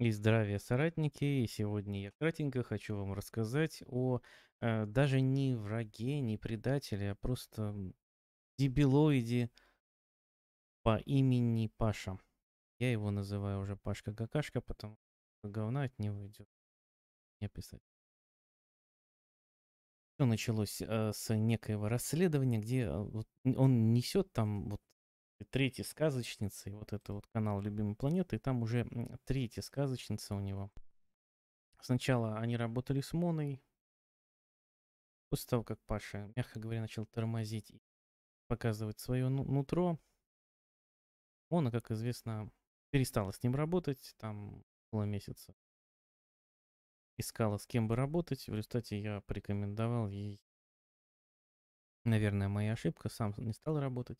И здравия, соратники! И сегодня я кратенько хочу вам рассказать о э, даже не враге, не предателе, а просто дебилоиде по имени Паша. Я его называю уже Пашка-какашка, потому что говна от него идет. Не писать. Все началось э, с некоего расследования, где э, вот, он несет там вот третьей сказочницы. Вот это вот канал Любимой планеты. И там уже третья сказочница у него. Сначала они работали с Моной. После того, как Паша, мягко говоря, начал тормозить и показывать свое ну, нутро, Мона, как известно, перестала с ним работать. Там около месяца искала, с кем бы работать. В результате я порекомендовал ей, наверное, моя ошибка, сам не стал работать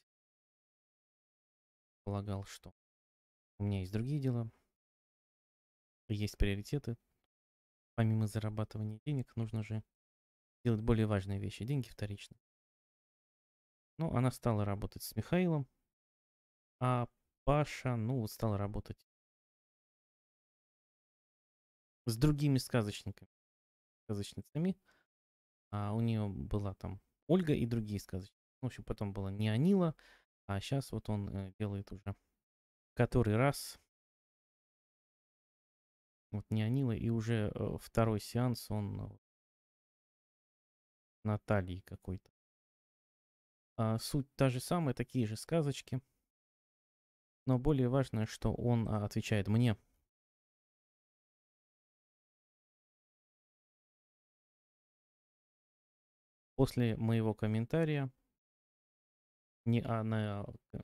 полагал, что у меня есть другие дела, есть приоритеты. Помимо зарабатывания денег, нужно же делать более важные вещи. Деньги вторично. Ну, она стала работать с Михаилом, а Паша, ну, вот стал работать с другими сказочниками, сказочницами. А у нее была там Ольга и другие сказочники. В общем, потом была не Анила. А сейчас вот он э, делает уже который раз. Вот неонила. И уже э, второй сеанс он Натальи какой-то. А суть та же самая, такие же сказочки. Но более важное, что он а, отвечает мне. После моего комментария не, а на э,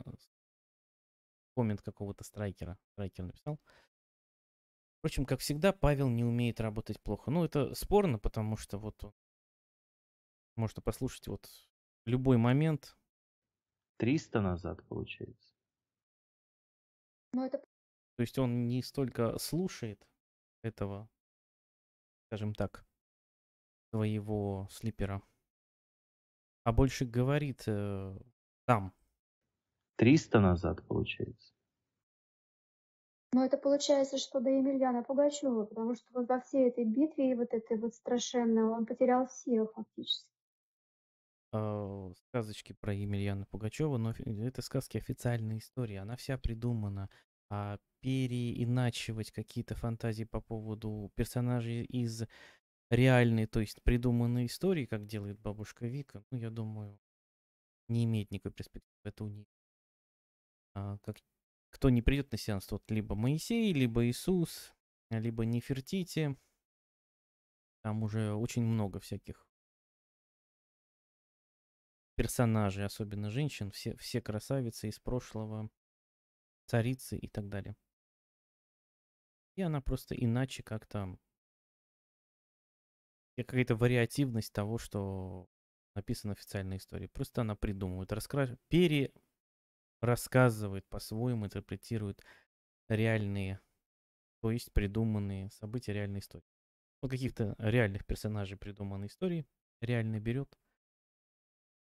коммент какого-то страйкера. Страйкер написал. Впрочем, как всегда, Павел не умеет работать плохо. Ну, это спорно, потому что вот он... можно послушать вот любой момент. 300 назад, получается. Ну, это... То есть он не столько слушает этого, скажем так, своего слипера, а больше говорит э, там. 300 назад, получается. Но ну, это получается, что до Емельяна Пугачева, потому что вот во всей этой битве и вот этой вот страшенной он потерял силу фактически. Э, сказочки про Емельяна Пугачева, но это сказки официальная истории, она вся придумана. А переиначивать какие-то фантазии по поводу персонажей из реальной, то есть придуманной истории, как делает бабушка Вика, ну, я думаю, не имеет никакой перспективы. Это у них. А, как, кто не придет на сеанс, тот либо Моисей, либо Иисус, либо Нефертити. Там уже очень много всяких персонажей, особенно женщин. Все, все красавицы из прошлого, царицы и так далее. И она просто иначе как-то... Какая-то вариативность того, что написана официальная история. Просто она придумывает, раскра... пере рассказывает по-своему, интерпретирует реальные, то есть придуманные события реальные истории. Ну, каких-то реальных персонажей придуманной истории реально берет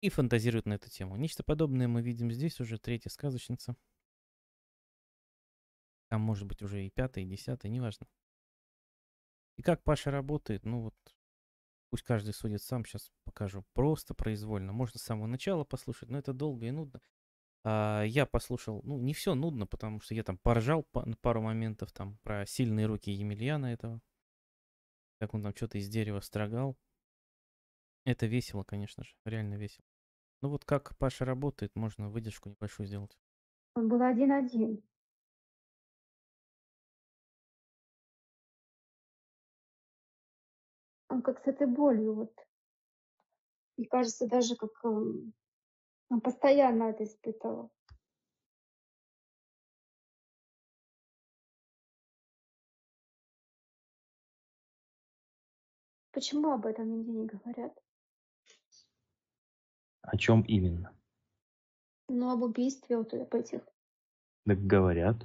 и фантазирует на эту тему. Нечто подобное мы видим здесь уже третья сказочница. Там может быть уже и пятая, и десятая, неважно. И как Паша работает, ну вот Пусть каждый судит сам, сейчас покажу. Просто произвольно. Можно с самого начала послушать, но это долго и нудно. А, я послушал, ну, не все нудно, потому что я там поржал по, пару моментов там про сильные руки Емельяна этого. Как он там что-то из дерева строгал. Это весело, конечно же, реально весело. Ну вот как Паша работает, можно выдержку небольшую сделать. Он был один-один. как с этой болью. Вот. И кажется, даже как эм, он постоянно это испытывал. Почему об этом нигде не говорят? О чем именно? Ну, об убийстве вот этих. Так говорят.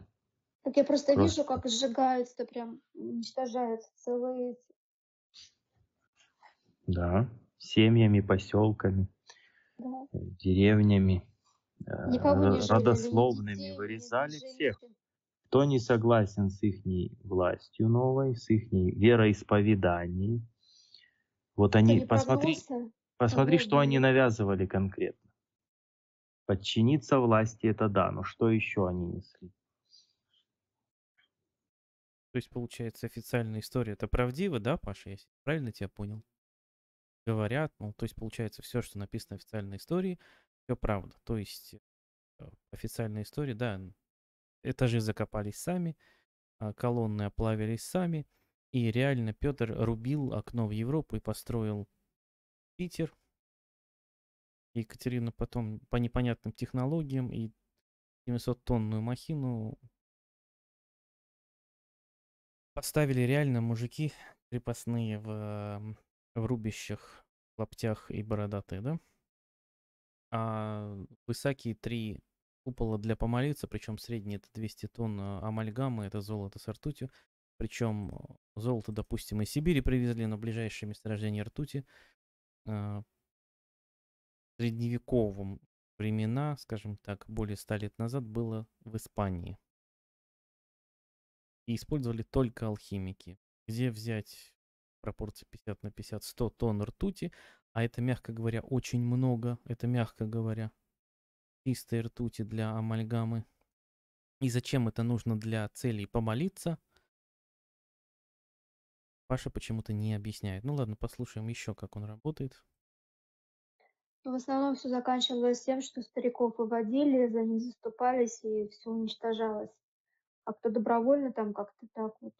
Так я просто, просто вижу, как сжигаются, прям уничтожаются целые да, семьями, поселками, да. Э, деревнями, э, Никого родословными, детей, вырезали всех. Кто не согласен с их властью новой, с их вероисповеданием. Вот они, посмотри, посмотри, что они навязывали конкретно. Подчиниться власти это да, но что еще они несли? То есть, получается, официальная история это правдива, да, Паша? Я правильно тебя понял? говорят. Ну, то есть, получается, все, что написано в официальной истории, все правда. То есть, э, официальная история, да, этажи закопались сами, а, колонны оплавились сами, и реально Петр рубил окно в Европу и построил Питер. Екатерина потом по непонятным технологиям и 700-тонную махину поставили реально мужики крепостные в в рубищах, лаптях и бородатые, да? А высокие три купола для помолиться, причем средний это 200 тонн а амальгамы, это золото с ртутью. Причем золото, допустим, из Сибири привезли на ближайшие месторождения ртути. А, в средневековом времена, скажем так, более 100 лет назад было в Испании. И использовали только алхимики. Где взять пропорции 50 на 50, 100 тонн ртути, а это, мягко говоря, очень много, это, мягко говоря, чистой ртути для амальгамы. И зачем это нужно для целей помолиться? Паша почему-то не объясняет. Ну ладно, послушаем еще, как он работает. В основном все заканчивалось тем, что стариков выводили, за них заступались и все уничтожалось. А кто добровольно там как-то так вот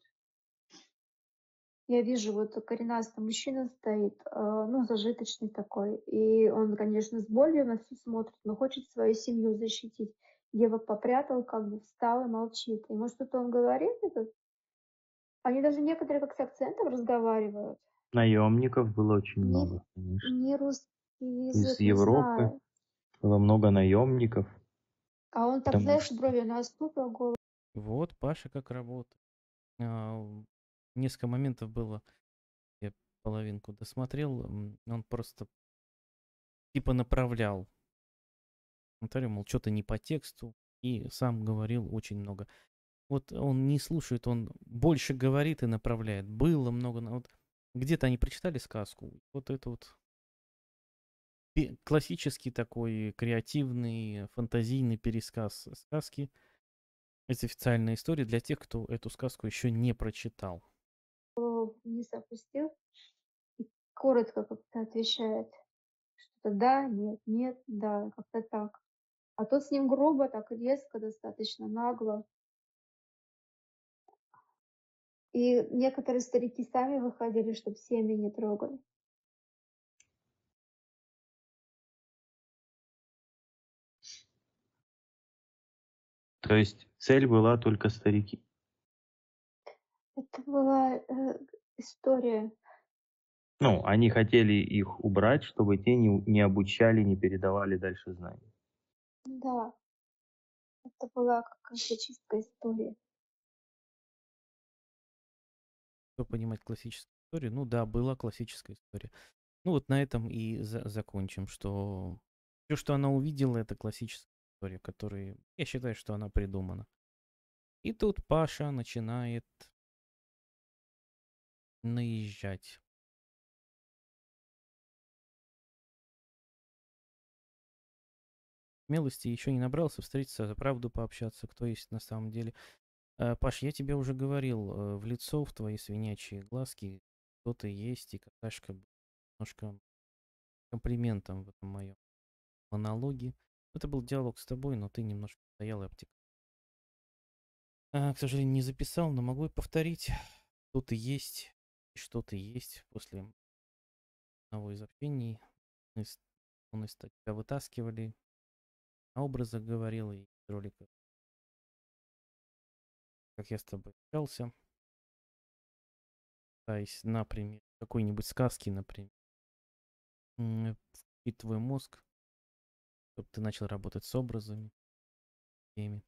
я вижу, вот коренастый мужчина стоит, а, ну, зажиточный такой. И он, конечно, с болью на все смотрит, но хочет свою семью защитить. Девок попрятал, как бы встал и молчит. И, может, что-то он говорит этот? Они даже некоторые как с акцентом разговаривают. Наемников было очень не, много, конечно. Не русский язык, Из Европы знаю. было много наемников. А он так, Потому знаешь, что... брови наступил голову. Вот Паша как работает а, несколько моментов было. Я половинку досмотрел. Он просто типа направлял. Смотрю, мол, что-то не по тексту. И сам говорил очень много. Вот он не слушает, он больше говорит и направляет. Было много... Вот где-то они прочитали сказку. Вот это вот классический такой креативный, фантазийный пересказ сказки. Это официальная история для тех, кто эту сказку еще не прочитал не вниз и коротко как-то отвечает. Что-то да, нет, нет, да, как-то так. А тот с ним грубо, так резко, достаточно нагло. И некоторые старики сами выходили, чтобы семьи не трогали. То есть цель была только старики? Это была э, история. Ну, они хотели их убрать, чтобы те не, не обучали, не передавали дальше знания. Да. Это была какая-то чистая история. Что понимать классическую историю? Ну да, была классическая история. Ну вот на этом и за закончим, что все, что она увидела, это классическая история, которая, я считаю, что она придумана. И тут Паша начинает наезжать Мелости еще не набрался, встретиться, за э, правду пообщаться, кто есть на самом деле. Э, Паш, я тебе уже говорил, э, в лицо, в твои свинячие глазки, кто ты есть, и какашка немножко комплиментом в этом моем монологе. Это был диалог с тобой, но ты немножко стоял и обтекал. к сожалению, не записал, но могу и повторить. Кто ты есть, что-то есть после одного из общений. Он из тебя вытаскивали, о а образах говорил и ролика Как я с тобой общался. Пытаясь, например, какой-нибудь сказки, например. И твой мозг, чтобы ты начал работать с образами, теми.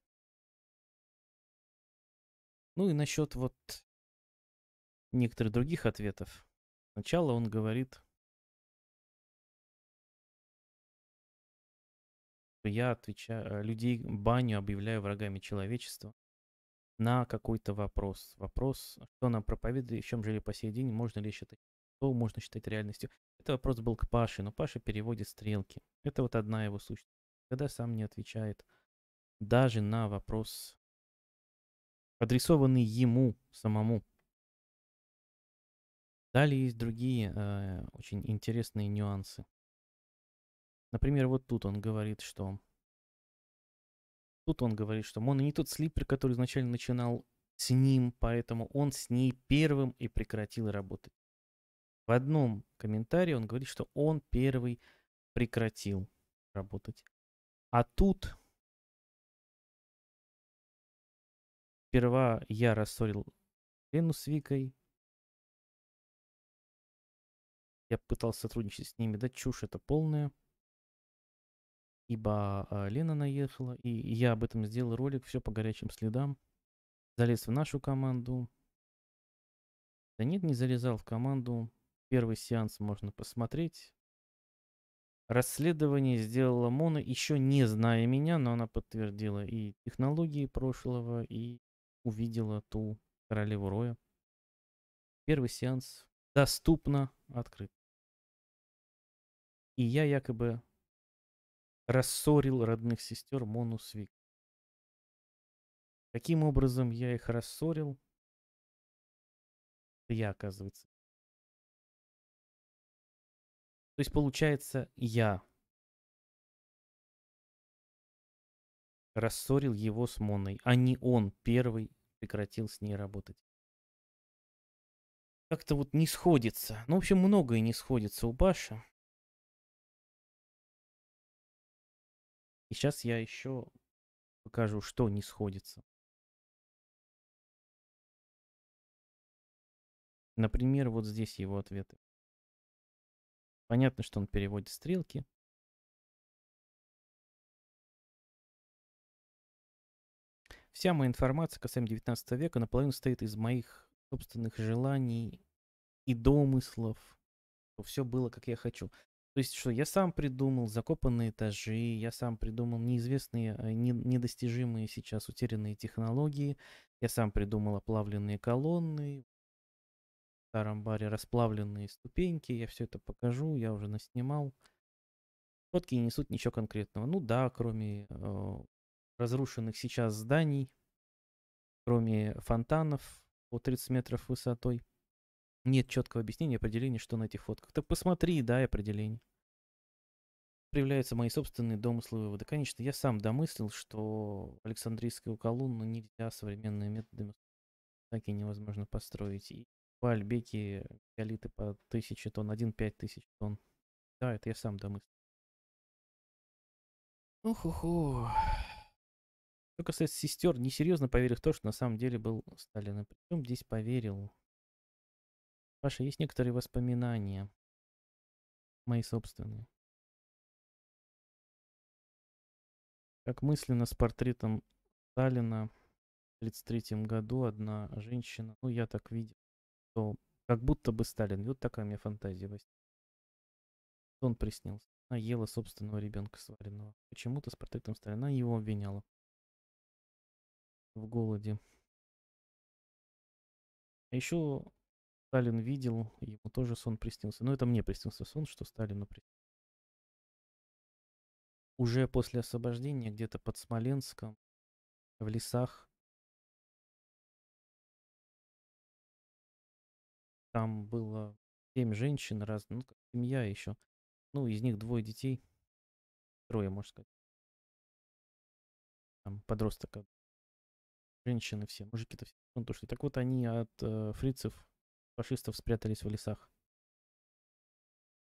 Ну и насчет вот некоторых других ответов. Сначала он говорит, что я отвечаю, э, людей баню объявляю врагами человечества на какой-то вопрос. Вопрос, что нам проповедует, в чем жили по сей день, можно ли считать, что можно считать реальностью. Это вопрос был к Паше, но Паша переводит стрелки. Это вот одна его сущность. Когда сам не отвечает даже на вопрос, адресованный ему самому. Далее есть другие э, очень интересные нюансы. Например, вот тут он говорит, что... Тут он говорит, что Мона «Ну, не тот слипер, который изначально начинал с ним, поэтому он с ней первым и прекратил работать. В одном комментарии он говорит, что он первый прекратил работать. А тут сперва я рассорил Лену с Викой, я пытался сотрудничать с ними, да, чушь это полная. Ибо а, Лена наехала, и я об этом сделал ролик, все по горячим следам. Залез в нашу команду. Да нет, не залезал в команду. Первый сеанс можно посмотреть. Расследование сделала Мона, еще не зная меня, но она подтвердила и технологии прошлого, и увидела ту королеву Роя. Первый сеанс доступно открыт. И я якобы рассорил родных сестер Монусвик. Каким образом я их рассорил? Это я, оказывается. То есть, получается, я рассорил его с Моной, а не он первый прекратил с ней работать. Как-то вот не сходится. Ну, в общем, многое не сходится у Баша. И сейчас я еще покажу, что не сходится. Например, вот здесь его ответы. Понятно, что он переводит стрелки. Вся моя информация касаемо 19 века наполовину состоит из моих собственных желаний и домыслов, все было, как я хочу. То есть, что я сам придумал закопанные этажи, я сам придумал неизвестные, э, не, недостижимые сейчас утерянные технологии, я сам придумал оплавленные колонны, в старом баре расплавленные ступеньки, я все это покажу, я уже наснимал. Фотки не несут ничего конкретного. Ну да, кроме э, разрушенных сейчас зданий, кроме фонтанов по 30 метров высотой – нет четкого объяснения, определения, что на этих фотках. Так посмотри, да, определение. Проявляются мои собственные домыслы выводы. Конечно, я сам домыслил, что Александрийскую колонну нельзя современными методами так и невозможно построить. И по Альбеке мегалиты по тысяче тонн, один пять тысяч тонн. Да, это я сам домыслил. Уху-ху. Что касается сестер, несерьезно поверил в то, что на самом деле был Сталин. И причем здесь поверил. Паша, есть некоторые воспоминания. Мои собственные. Как мысленно с портретом Сталина в 1933 году одна женщина, ну я так видел, что как будто бы Сталин, вот такая у меня фантазия во Он приснился. Она ела собственного ребенка сваренного. Почему-то с портретом Сталина его обвиняла в голоде. А еще Сталин видел, ему тоже сон приснился. Но ну, это мне приснился сон, что Сталину приснился. Уже после освобождения, где-то под Смоленском, в лесах, там было семь женщин, раз, ну, как семья еще. Ну, из них двое детей, трое, можно сказать. Там подросток, а, женщины все, мужики-то все. Ну, то, что... Так вот, они от э, фрицев фашистов спрятались в лесах.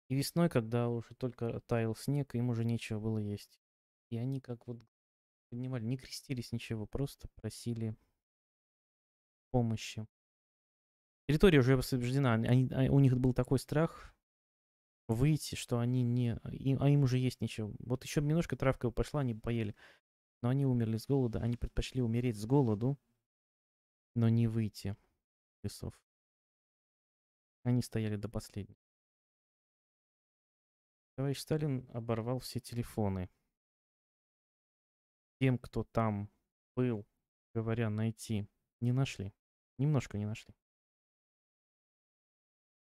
И весной, когда уже только таял снег, им уже нечего было есть. И они как вот поднимали, не крестились ничего, просто просили помощи. Территория уже освобождена. Они, а, у них был такой страх выйти, что они не... Им, а им уже есть ничего. Вот еще немножко травка пошла, они поели. Но они умерли с голода. Они предпочли умереть с голоду, но не выйти из лесов. Они стояли до последнего. Товарищ Сталин оборвал все телефоны. Тем, кто там был, говоря, найти, не нашли. Немножко не нашли.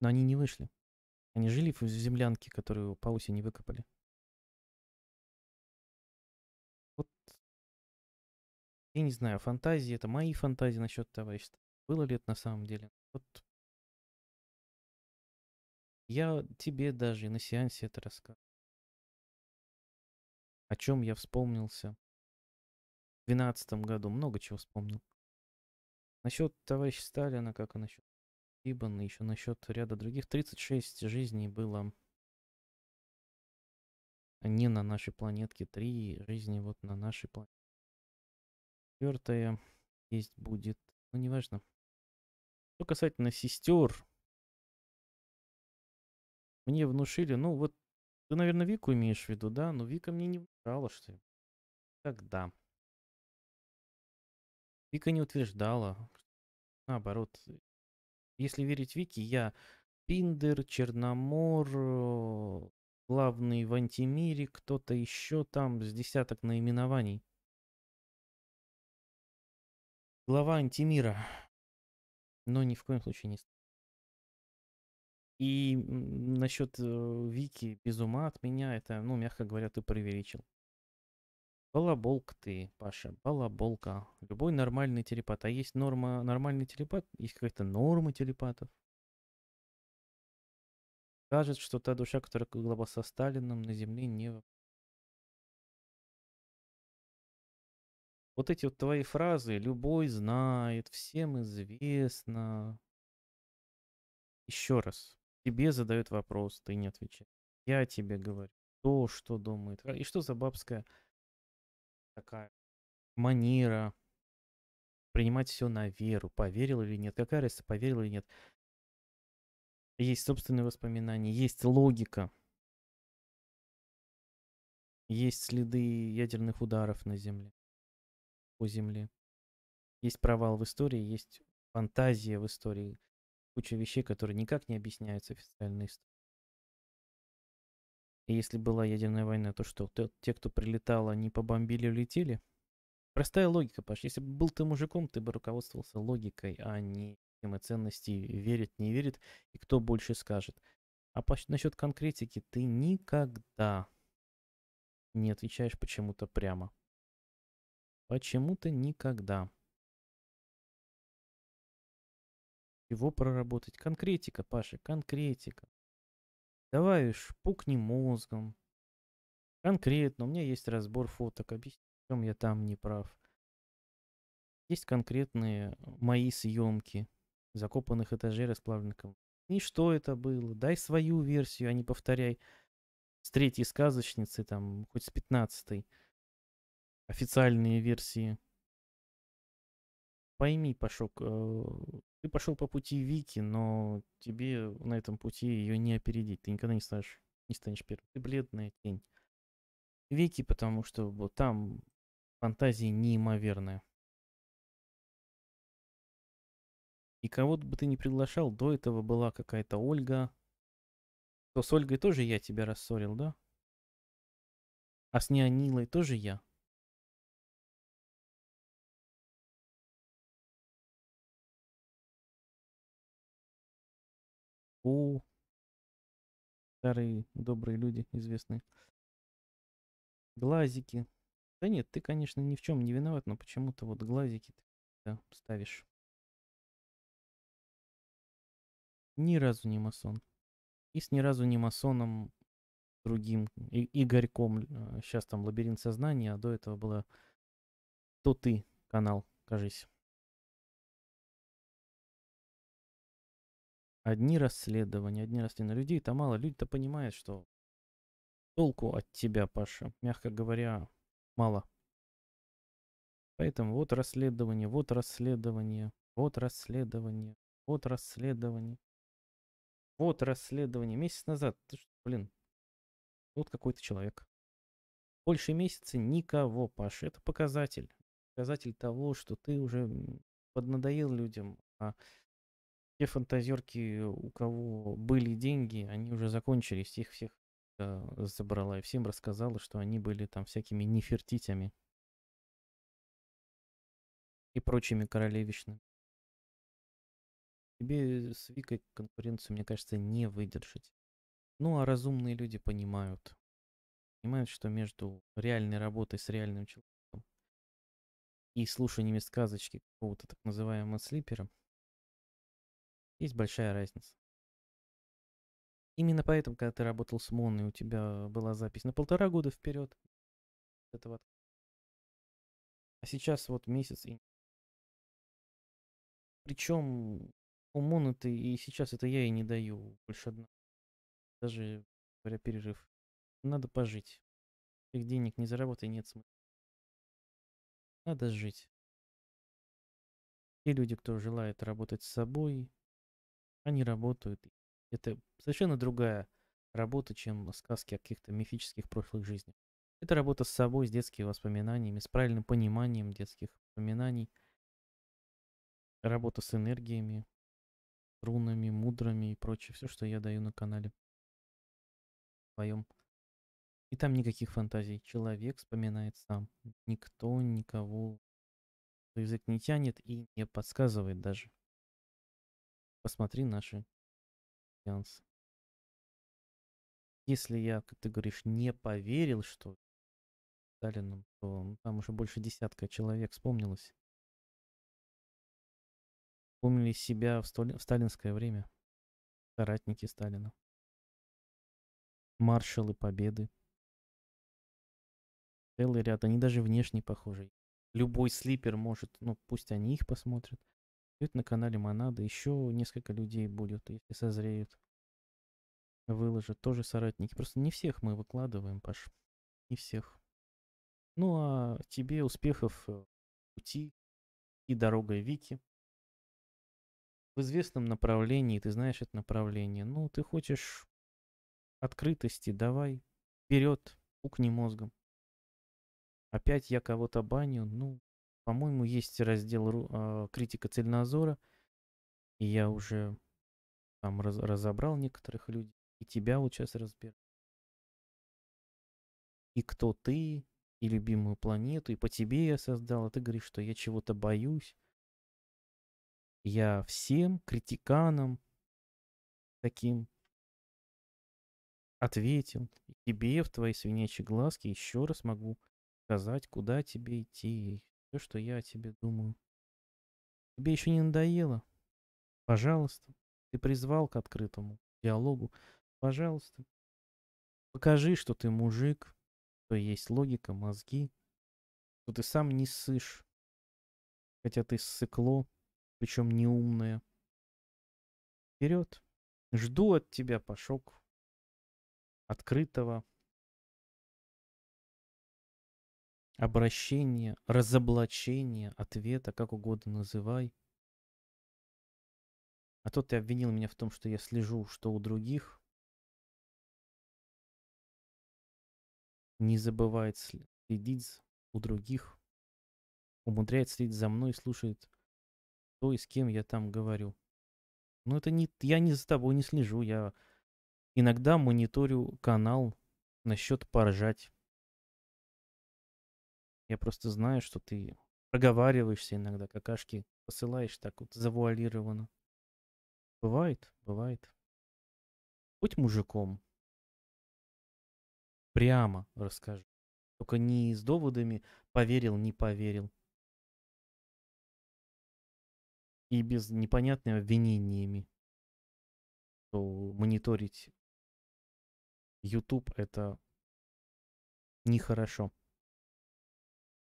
Но они не вышли. Они жили в землянке, которую по не выкопали. Вот, я не знаю, фантазии, это мои фантазии насчет товарища. Было ли это на самом деле? Вот я тебе даже и на сеансе это рассказывал. О чем я вспомнился в 2012 году. Много чего вспомнил. Насчет товарища Сталина, как и насчет Ибана, еще насчет ряда других. 36 жизней было не на нашей планетке. Три жизни вот на нашей планете. Четвертая есть будет. Ну, неважно. Что касательно сестер, мне внушили, ну вот, ты, наверное, Вику имеешь в виду, да? Но Вика мне не внушала, что ли. Тогда. Вика не утверждала. Наоборот. Э, если верить Вике, я Пиндер, Черномор, э, главный в антимире, кто-то еще там с десяток наименований. Глава антимира. Но ни в коем случае не и насчет э, Вики без ума от меня, это, ну, мягко говоря, ты преувеличил. Балаболк ты, Паша, балаболка. Любой нормальный телепат. А есть норма нормальный телепат? Есть какая-то норма телепатов? Кажется, что та душа, которая глоба со Сталином на земле не... Вот эти вот твои фразы «любой знает», «всем известно». Еще раз, Тебе задают вопрос, ты не отвечаешь. Я тебе говорю то, что думает. И что за бабская такая манера принимать все на веру, поверил или нет, какая разница, поверил или нет. Есть собственные воспоминания, есть логика, есть следы ядерных ударов на Земле, по Земле. Есть провал в истории, есть фантазия в истории куча вещей, которые никак не объясняются официальной историей. И если была ядерная война, то что, те, кто прилетал, они побомбили, улетели? Простая логика, Паш. Если бы был ты мужиком, ты бы руководствовался логикой, а не системой ценностей, верит, не верит, и кто больше скажет. А по, насчет конкретики ты никогда не отвечаешь почему-то прямо. Почему-то никогда. его проработать. Конкретика, Паша, конкретика. Давай уж, пукни мозгом. Конкретно, у меня есть разбор фоток, объясни, в чем я там не прав. Есть конкретные э, мои съемки закопанных этажей расплавленных И что это было? Дай свою версию, а не повторяй с третьей сказочницы, там, хоть с пятнадцатой официальные версии пойми, Пашок, э, ты пошел по пути Вики, но тебе на этом пути ее не опередить. Ты никогда не станешь, не станешь первым. Ты бледная тень. Вики, потому что вот там фантазии неимоверная. И кого бы ты ни приглашал, до этого была какая-то Ольга. То с Ольгой тоже я тебя рассорил, да? А с Неонилой тоже я? У старые добрые люди известные. Глазики. Да нет, ты, конечно, ни в чем не виноват, но почему-то вот глазики ты ставишь. Ни разу не масон. И с ни разу не масоном другим и Игорьком. Сейчас э, там лабиринт сознания, а до этого было то ты канал, кажись. одни расследования, одни расследования. Людей-то мало. Люди-то понимают, что толку от тебя, Паша, мягко говоря, мало. Поэтому вот расследование, вот расследование, вот расследование, вот расследование. Вот расследование. Месяц назад, ты что, блин, вот какой-то человек. Больше месяца никого, Паша. Это показатель. Показатель того, что ты уже поднадоел людям. А те фантазерки, у кого были деньги, они уже закончились, их всех э, забрала и всем рассказала, что они были там всякими нефертитями и прочими королевичными. Тебе с Викой конкуренцию, мне кажется, не выдержать. Ну а разумные люди понимают. Понимают, что между реальной работой с реальным человеком и слушанием сказочки какого-то так называемого слипера – есть большая разница. Именно поэтому, когда ты работал с Моной, у тебя была запись на полтора года вперед. Это вот. А сейчас вот месяц и... Причем у Моны ты и сейчас это я и не даю больше одна. Даже говоря перерыв. Надо пожить. Их денег не заработай, нет смысла. Надо жить. Те люди, кто желает работать с собой, они работают. Это совершенно другая работа, чем сказки о каких-то мифических прошлых жизнях. Это работа с собой, с детскими воспоминаниями, с правильным пониманием детских воспоминаний, работа с энергиями, рунами, мудрами и прочее. Все, что я даю на канале своем. И там никаких фантазий. Человек вспоминает сам. Никто никого язык не тянет и не подсказывает даже. Посмотри наши сеансы. Если я, как ты говоришь, не поверил, что Сталином, то ну, там уже больше десятка человек вспомнилось. Вспомнили себя в, столь, в сталинское время. Соратники Сталина. Маршалы Победы. Целый ряд. Они даже внешне похожи. Любой слипер может, ну пусть они их посмотрят. Это на канале Монада. Еще несколько людей будет, если созреют. Выложат. Тоже соратники. Просто не всех мы выкладываем, Паш. Не всех. Ну а тебе успехов пути и дорогой Вики. В известном направлении, ты знаешь это направление. Ну, ты хочешь открытости, давай, вперед, пукни мозгом. Опять я кого-то баню, ну, по-моему, есть раздел а, критика цельнозора. И я уже там раз, разобрал некоторых людей. И тебя вот сейчас разберу. И кто ты, и любимую планету, и по тебе я создал. А ты говоришь, что я чего-то боюсь. Я всем критиканам таким ответил. И тебе в твои свинячьи глазки еще раз могу сказать, куда тебе идти все, что я о тебе думаю. Тебе еще не надоело? Пожалуйста. Ты призвал к открытому диалогу. Пожалуйста. Покажи, что ты мужик, что есть логика, мозги, что ты сам не сышь, хотя ты ссыкло, причем неумное. Вперед. Жду от тебя, Пашок, открытого, обращение, разоблачение, ответа, как угодно называй. А то ты обвинил меня в том, что я слежу, что у других. Не забывает следить у других. Умудряет следить за мной, слушает то, и с кем я там говорю. Но это не... Я не за тобой не слежу. Я иногда мониторю канал насчет поржать. Я просто знаю, что ты проговариваешься иногда, какашки посылаешь так вот завуалированно. Бывает, бывает. Будь мужиком. Прямо расскажи. Только не с доводами поверил, не поверил. И без непонятными обвинениями. Что мониторить YouTube это нехорошо.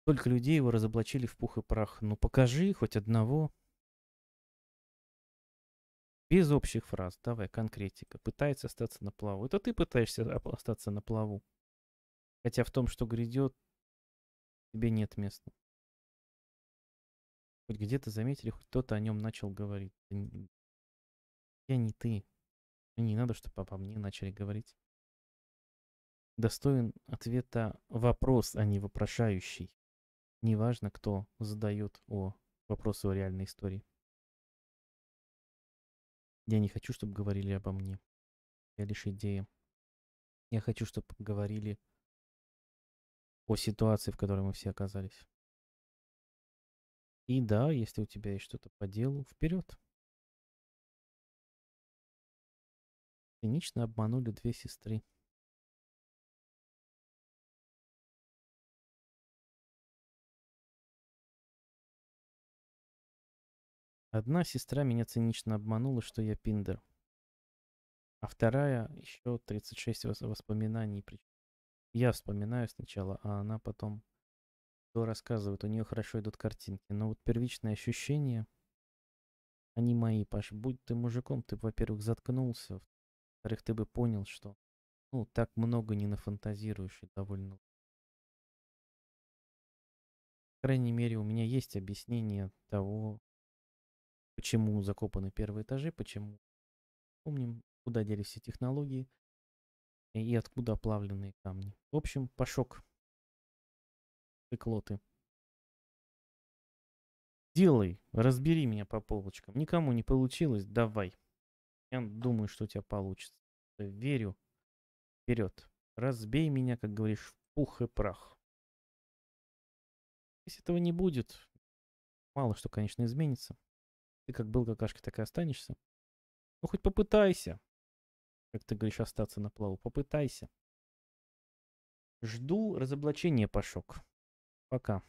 Только людей его разоблачили в пух и прах. Ну покажи хоть одного. Без общих фраз, давай, конкретика. Пытается остаться на плаву. Это ты пытаешься остаться на плаву. Хотя в том, что грядет, тебе нет места. Хоть где-то заметили, хоть кто-то о нем начал говорить. Я не ты. Мне ну, не надо, чтобы обо мне начали говорить. Достоин ответа вопрос, а не вопрошающий неважно, кто задает о вопросы о реальной истории. Я не хочу, чтобы говорили обо мне. Я лишь идея. Я хочу, чтобы говорили о ситуации, в которой мы все оказались. И да, если у тебя есть что-то по делу, вперед. Цинично обманули две сестры. Одна сестра меня цинично обманула, что я пиндер. А вторая еще 36 воспоминаний. Я вспоминаю сначала, а она потом то рассказывает. У нее хорошо идут картинки. Но вот первичные ощущения, они мои, Паш. Будь ты мужиком, ты, во-первых, заткнулся. Во-вторых, ты бы понял, что ну, так много не нафантазируешь и довольно. По крайней мере, у меня есть объяснение того, почему закопаны первые этажи, почему помним, куда делись все технологии и откуда оплавленные камни. В общем, пошок. Циклоты. Делай, разбери меня по полочкам. Никому не получилось, давай. Я думаю, что у тебя получится. Верю. Вперед. Разбей меня, как говоришь, в пух и прах. Если этого не будет, мало что, конечно, изменится. Ты как был какашки, так и останешься. Ну, хоть попытайся. Как ты говоришь, остаться на плаву. Попытайся. Жду разоблачения, Пашок. Пока.